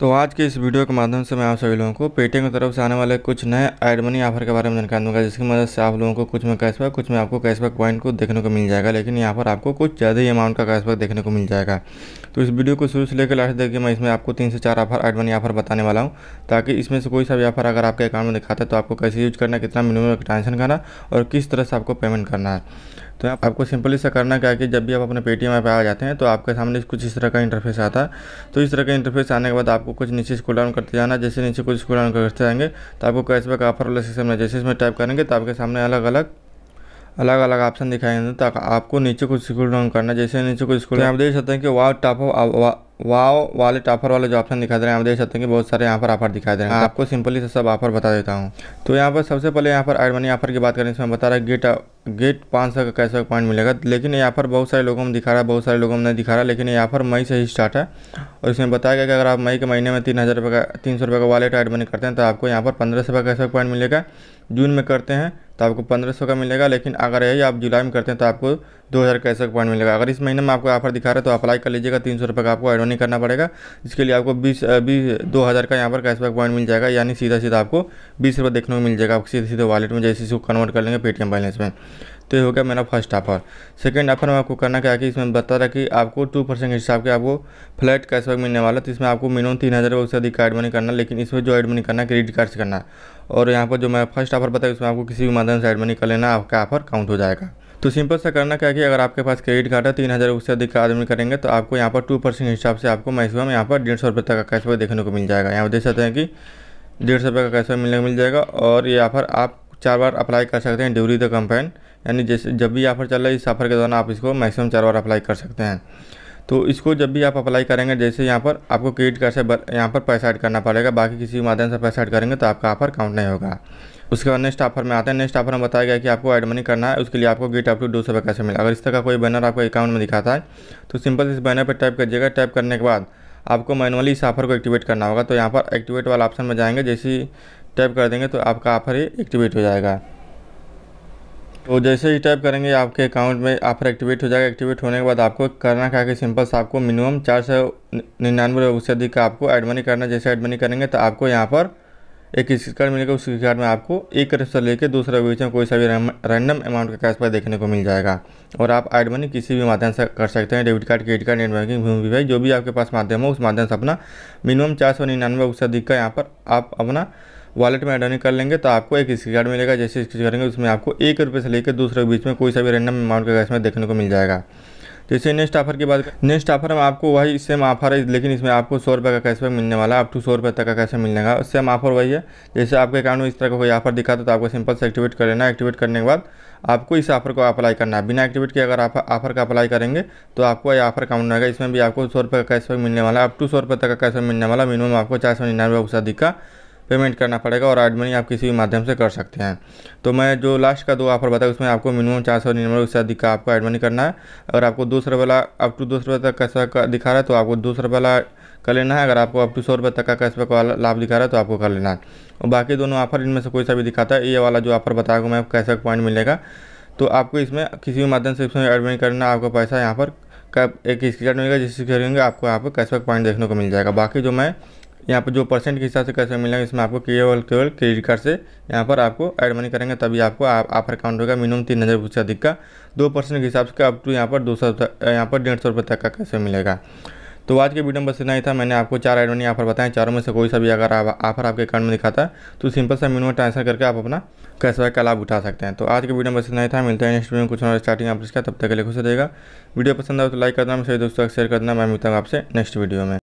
तो आज के इस वीडियो के माध्यम से मैं आप सभी लोगों को पेटीएम की तरफ से आने वाले कुछ नए एड मनी ऑफर के बारे में जानकारी दूंगा जिसकी मदद से आप लोगों को कुछ में कैशबैक कुछ में आपको कैशबैक पॉइंट को देखने को मिल जाएगा लेकिन यहाँ पर आपको कुछ ज़्यादा ही अमाउंट का कैशबैक देखने को मिल जाएगा तो इस वीडियो को शुरू से लेकर लास्ट देखिए मैं इसमें आपको तीन से चार ऑफर एड मनी ऑफर बताने वाला हूँ ताकि इसमें से कोई सा भी ऑफर अगर आपके अकाउंट में दिखाता है तो आपको कैसे यूज करना कितना मिनिमम ट्रांजेक्शन करना और किस तरह से आपको पेमेंट करना है तो आप, आपको सिंपली सा करना क्या कि जब भी आप अपने पेटीएम ऐप आ जाते हैं तो आपके सामने कुछ इस तरह का इंटरफेस आता है तो इस तरह का इंटरफेस आने के बाद आपको कुछ नीचे स्कूल डाउन करते जाना जैसे नीचे कुछ स्कूल डाउन करते जाएंगे तो आपको कैशबैक ऑफर वाला सिस्टम है जैसे इसमें टाइप करेंगे तो आपके सामने अलग अलग अलग अलग ऑप्शन दिखाएंगे तो आपको नीचे कुछ स्कूल डाउन करना जैसे नीचे कुछ स्कूल आप देख सकते हैं कि वाह टॉप ऑफ वाओ वाले टाफर वाले जो ऑप्शन दिखा दे रहे हैं आप देख सकते हैं कि बहुत सारे यहाँ पर ऑफर दिखाई दे रहे हैं हाँ। आपको सिंपली से सब ऑफर बता देता हूँ तो यहाँ पर सबसे पहले यहाँ पर एड मनी ऑफर की बात करें इसमें बता रहा है गेट गेट पाँच सौ का कैशबैक पॉइंट मिलेगा लेकिन यहाँ पर बहुत सारे लोगों में दिखा रहा है बहुत सारे लोगों में नहीं दिखा रहा है लेकिन यहाँ पर मई से ही स्टार्ट है और इसमें बताया गया कि अगर आप मई के महीने में तीन हज़ार रुपये का तीन सौ रुपये का वॉलेट एड मनी करते हैं तो आपको यहाँ पर पंद्रह सौ का का पॉइंट मिलेगा जून में करते हैं तो आपको पंद्रह सौ का मिलेगा लेकिन अगर यही आप जुलाई में करते हैं तो आपको दो हज़ार का ऐसा पॉइंट मिलेगा अगर इस महीने में आपको ऑफर दिखा रहा है तो अप्लाई कर लीजिएगा तीन सौ रुपये का आपको नहीं करना पड़ेगा जिसके लिए आपको बीस बीस दो हज़ार का यहाँ पर कैशबैक पॉइंट मिल जाएगा यानी सीधा सीधा आपको बीस रुपये देखने को मिल जाएगा आपको सीधे सीधे वालेट में जैसे इसको कन्वर्ट कर लेंगे पेटीएम बैलेंस में तो ये हो गया मेरा फर्स्ट ऑफर सेकेंड ऑफर में आपको करना क्या है कि इसमें बता रहा कि आपको टू परसेंट के हिसाब से आपको फ्लैट कैशबैक मिलने वाला तो इसमें आपको मिनिमम तीन हज़ार उससे अधिक का एडमनी करना लेकिन इसमें जो एडमनी करना है क्रेडिट कार्ड से करना और यहाँ पर जो मैं फर्स्ट ऑफर बताया उसमें आपको किसी भी माध्यम से एडमनी कर लेना आपका ऑफर काउंट हो जाएगा तो सिंपल सा करना क्या कि अगर आपके पास क्रेडिट कार्ड है तीन हज़ार उससे अधिक का आदमी करेंगे तो आपको यहाँ पर टू परसेंट हिसाब से आपको मैक्सिमम यहाँ पर डेढ़ सौ रुपये तक का कैशबैक देखने को मिल जाएगा यहाँ पर देख सकते हैं कि डेढ़ सौ रुपये का कैशबैक मिलने को मिल जाएगा और ये ऑफर आप चार बार अप्लाई कर सकते हैं ड्यूरी द कंपेन यानी जैसे जब भी ऑफर चल रहा है इस ऑफर के दौरान आप इसको मैक्सिमम चार बार अप्लाई कर सकते हैं तो इसको जब भी आप अप्लाई करेंगे जैसे यहाँ पर आपको क्रेडिट कार्ड से यहाँ पर पैसा ऐड करना पड़ेगा बाकी किसी माध्यम से पैसा ऐड करेंगे तो आपका ऑफर काउंट नहीं होगा उसके बाद नेक्स्ट ऑफर में आते हैं नेक्स्ट ऑफर में बताया गया कि आपको एड मनी करना है उसके लिए आपको गेट अप टू दो सौ रुपये कैसे मिले अगर इस तरह का कोई बैनर आपको अकाउंट में दिखाता है तो सिंपल इस बैनर पर टाइप करिएगा टाइप करने के बाद आपको मैनुअली इस ऑफर को एक्टिवेट करना होगा तो यहाँ पर एक्टिवेट वाला ऑप्शन में जाएंगे जैसे टाइप कर देंगे तो आपका ऑफर ही एक्टिवेट हो जाएगा तो जैसे ही टाइप करेंगे आपके अकाउंट में ऑफर एक्टिवेट हो जाएगा एक्टिवेट होने के बाद आपको करना क्या कि सिंपल से आपको मिनिमम चार सौ निन्यानवे रुपये से अधिक का आपको एड मनी करना जैसे एड मनी करेंगे तो आपको यहाँ पर एक स्क्रीन कार्ड मिलेगा उस स्क्रीन कार्ड में आपको एक तरफ से लेकर दूसरे बीच में कोई सा भी रैंडम अमाउंट का कैशबैक देखने को मिल जाएगा और आप एड मनी किसी भी माध्यम से कर सकते हैं debit card credit card net banking भूमि जो भी आपके पास माध्यम हो उस माध्यम से अपना मिनिमम चार सौ निन्यानवे उससे अधिक का यहाँ पर आप अपना वॉलेट में एड कर लेंगे तो आपको एक स्क्रीच कार्ड मिलेगा जैसे स्क्रीच करेंगे उसमें आपको एक रुपये से लेकर दूसरे के बीच में कोई सा भी रैंडम अमाउंट का इसमें देखने को मिल जाएगा जैसे नेक्स्ट ऑफर की बात नेक्स्ट ऑफर में आपको वही सेम ऑफर है लेकिन इसमें आपको सौ रुपये का कैशबैक मिलने वाला है अप टू सौ रुपये तक का कैशबैक मिलेगा सेम ऑफर वही है जैसे आपके अकाउंट में इस तरह का कोई ऑफर दिखा तो, तो आपको सिंपल से एक्टिवेट कर लेना एक्टिवेट करने के बाद आपको इस ऑफर को अप्लाई करना है बिना एक्टिवेट के अगर आप ऑफर का अप्लाई करेंगे तो आपको ये ऑफर काउंट होगा इसमें भी आपको सौ रुपये का कैशबैक मिलने वाला है अप टू सौ रुपये तक का कैशबैक मिलने वाला मिनिमम आपको चार सौ निन्यानवे का दिखा पेमेंट करना पड़ेगा और एडमनी आप किसी भी माध्यम से कर सकते हैं तो मैं जो लास्ट का दो ऑफर बताया उसमें आपको मिनिमम चार सौ निन्यानवे रुपये का आपको एडमनी करना है अगर आपको दूसरा वाला अप टू दो सौ रुपये तक कैसा दिखा रहा है तो आपको दो सौ वाला कर लेना है अगर आपको अप टू सौ रुपये तक का कैशबैक वाला लाभ दिखा रहा है तो आपको कर लेना है और बाकी दोनों ऑफर इनमें से कोई सा भी दिखाता है ये वाला जो ऑफर बताया मैं कैशबैक पॉइंट मिलेगा तो आपको इसमें किसी भी माध्यम से इसमें एडमिट करना आपका पैसा यहाँ पर कब एक स्क्रीन मिलेगा जिस स्क्रीन आपको यहाँ पर कैशबैक पॉइंट देखने को मिल जाएगा बाकी जो मैं यहाँ पर जो परसेंट के हिसाब से कैसे मिलेगा इसमें आपको केवल केवल क्रेडिट कार्ड से यहाँ पर आपको एड मनी करेंगे तभी आपको ऑफर अकाउंट होगा मिनिमम तीन हज़ार रुपये से अधिक का दो परसेंट के हिसाब से अप टू यहाँ पर दो सौ यहाँ पर डेढ़ सौ रुपये तक का कैसे मिलेगा तो आज के वीडियो में बस इतना ही था मैंने आपको चार एड मनी ऑफर बताएं चारों में से कोई सा भी अगर ऑफर आपके अकाउंट में दिखाता है तो सिंपल सा मिनिमम ट्रांसफर करके आप अपना कैशबैक का लाभ उठा सकते हैं तो आज के वीडियो में बस इतना ही था मिलता है नेक्स्ट वीडियो में कुछ और स्टार्टिंग आप इसका तब तक के लिए खुश रहेगा वीडियो पसंद आए तो लाइक करना मेरे दोस्तों शेयर करना मैं मिलता हूँ आपसे नेक्स्ट वीडियो में